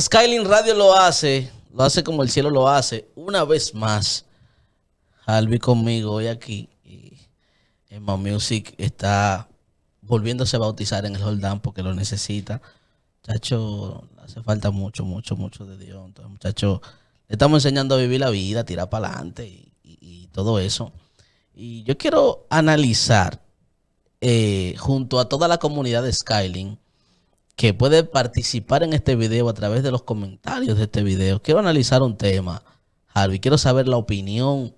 Skyline Radio lo hace, lo hace como el cielo lo hace, una vez más. Albi conmigo hoy aquí. Y Emma Music está volviéndose a bautizar en el holdán porque lo necesita. Muchacho, hace falta mucho, mucho, mucho de Dios. Muchachos le estamos enseñando a vivir la vida, tirar para adelante y, todo eso. Y yo quiero analizar eh, junto a toda la comunidad de Skyline que puede participar en este video a través de los comentarios de este video. Quiero analizar un tema, Harvey. Quiero saber la opinión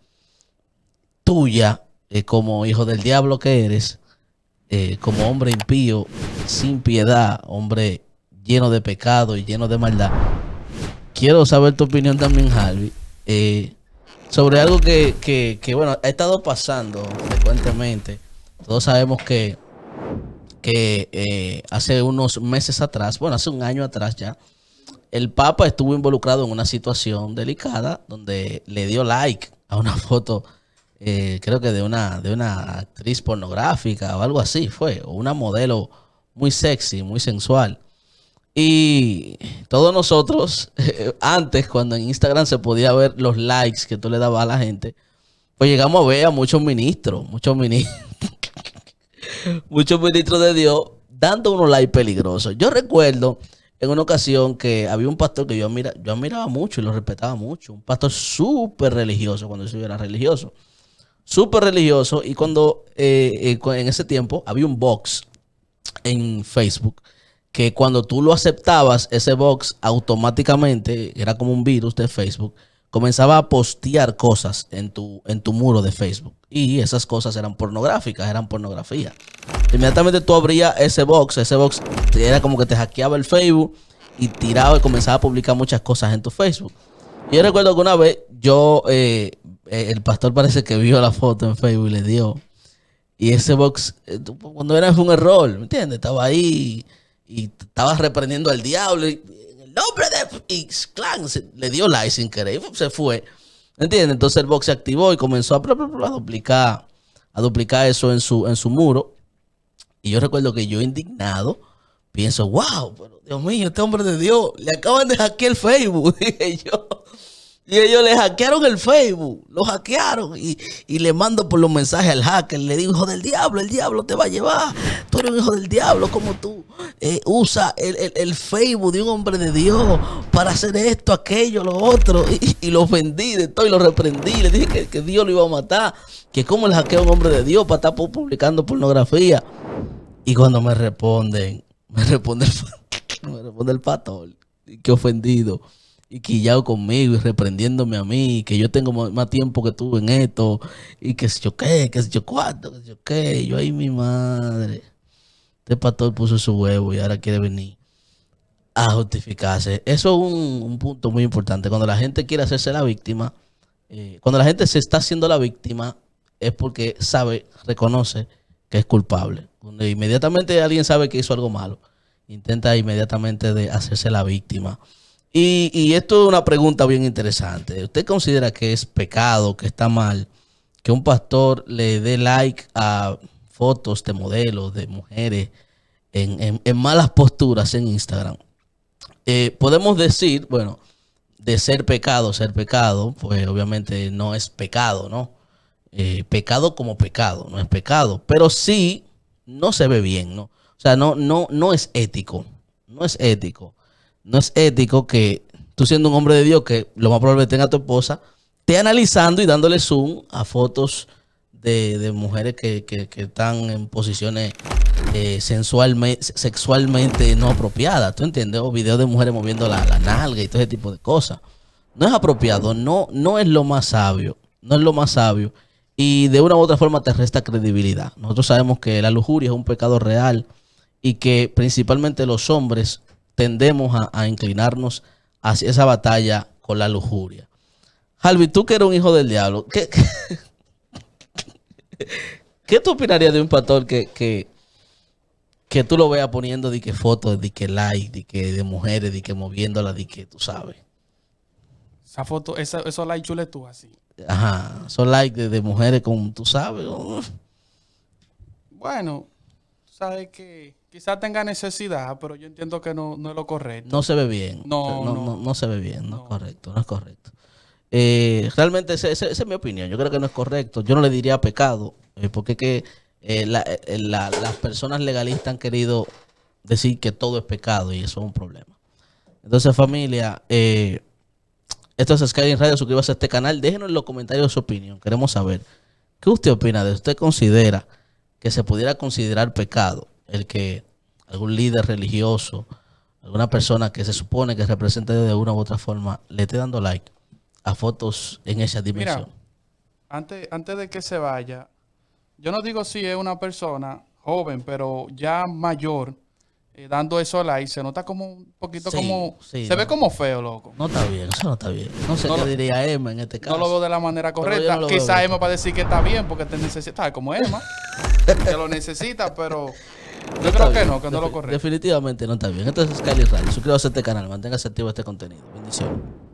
tuya eh, como hijo del diablo que eres, eh, como hombre impío, sin piedad, hombre lleno de pecado y lleno de maldad. Quiero saber tu opinión también, Harvey, eh, sobre algo que, que, bueno, ha estado pasando frecuentemente. Todos sabemos que que eh, hace unos meses atrás, bueno, hace un año atrás ya, el Papa estuvo involucrado en una situación delicada donde le dio like a una foto, eh, creo que de una, de una actriz pornográfica o algo así, fue, o una modelo muy sexy, muy sensual. Y todos nosotros, antes cuando en Instagram se podía ver los likes que tú le dabas a la gente, pues llegamos a ver a muchos ministros, muchos ministros. muchos ministros de Dios dando unos likes peligrosos. Yo recuerdo en una ocasión que había un pastor que yo, yo admiraba mucho y lo respetaba mucho. Un pastor súper religioso cuando yo era religioso. Súper religioso. Y cuando eh, eh, en ese tiempo había un box en Facebook que cuando tú lo aceptabas, ese box automáticamente era como un virus de Facebook comenzaba a postear cosas en tu, en tu muro de Facebook. Y esas cosas eran pornográficas, eran pornografía. Inmediatamente tú abrías ese box, ese box era como que te hackeaba el Facebook y tiraba y comenzaba a publicar muchas cosas en tu Facebook. Yo recuerdo que una vez yo, eh, eh, el pastor parece que vio la foto en Facebook y le dio. Y ese box, eh, cuando era fue un error, ¿me entiendes? Estaba ahí y estabas reprendiendo al diablo. Y, nombre de X Clan. Le dio like sin querer y se fue. ¿Entiendes? Entonces el box se activó y comenzó a, duplicar a duplicar eso en su, en su muro. Y yo recuerdo que yo indignado pienso, wow, pero Dios mío, este hombre de Dios, le acaban de hackear el Facebook. Dije yo. Y ellos le hackearon el Facebook, lo hackearon y, le mando por los mensajes al hacker. Le digo, hijo del diablo, el diablo te va a llevar. Tú eres un hijo del diablo, como tú eh, usa el, Facebook de un hombre de Dios para hacer esto, aquello, lo otro. Y, y lo ofendí de todo y lo reprendí. Le dije que, Dios lo iba a matar. Que cómo le hackea un hombre de Dios para estar publicando pornografía. Y cuando me responden, me responde el, me responde el pastor. Qué ofendido y quillado conmigo y reprendiéndome a mí, que yo tengo más tiempo que tú en esto, y que se yo qué, que se yo que se yo qué, yo ahí mi madre. Este pastor puso su huevo y ahora quiere venir a justificarse. Eso es un, punto muy importante. Cuando la gente quiere hacerse la víctima, eh, cuando la gente se está haciendo la víctima, es porque sabe, reconoce que es culpable. Cuando inmediatamente alguien sabe que hizo algo malo, intenta inmediatamente de hacerse la víctima. Y, esto es una pregunta bien interesante. ¿Usted considera que es pecado, que está mal, que un pastor le dé like a fotos de modelos, de mujeres en, malas posturas en Instagram? Eh, podemos decir, bueno, de ser pecado, ser pecado, pues obviamente no es pecado, ¿no? Eh, pecado como pecado, no es pecado, pero sí no se ve bien, ¿no? O sea, no, no, no es ético, no es ético no es ético que tú siendo un hombre de Dios, que lo más probable tenga tu esposa, esté analizando y dándole zoom a fotos de, mujeres que, están en posiciones eh, sexualmente no apropiadas, ¿tú entiendes? O videos de mujeres moviendo la, nalga y todo ese tipo de cosas. No es apropiado, no, no es lo más sabio, no es lo más sabio. Y de una u otra forma te resta credibilidad. Nosotros sabemos que la lujuria es un pecado real y que principalmente los hombres tendemos a, inclinarnos hacia esa batalla con la lujuria. Jalvi, tú que eres un hijo del diablo, ¿qué, qué, tú opinarías de un pastor que, que, tú lo veas poniendo de que fotos, de que like, de que de mujeres, de que moviéndola, de que tú sabes? Esa foto, esos likes chules tú así. Ajá, esos likes de, mujeres como tú sabes. Bueno, sabes que Quizás tenga necesidad, pero yo entiendo que no, es lo correcto. No se ve bien. No, no, no, se ve bien. No, es correcto, no es correcto. Eh, realmente esa, es mi opinión. Yo creo que no es correcto. Yo no le diría pecado, eh, porque que eh, las personas legalistas han querido decir que todo es pecado y eso es un problema. Entonces, familia, esto es Skyrim Radio. Suscríbase a este canal. Déjenos en los comentarios su opinión. Queremos saber qué usted opina de usted considera que se pudiera considerar pecado el que algún líder religioso, alguna persona que se supone que representa de una u otra forma, le esté dando like a fotos en esa dimensión. antes, antes de que se vaya, yo no digo si es una persona joven, pero ya mayor, eh, dando eso like, se nota como un poquito como... se ve como feo, loco. No está bien, eso no está bien. No sé qué diría Emma en este caso. No lo veo de la manera correcta. Quizás Quizá Emma va a decir que está bien porque te necesita, como Emma, Te lo necesita, pero... Yo creo que no, que no lo corre. Definitivamente no está bien. Entonces, Cali Radio, suscríbase a este canal, manténgase activo este contenido. Bendiciones.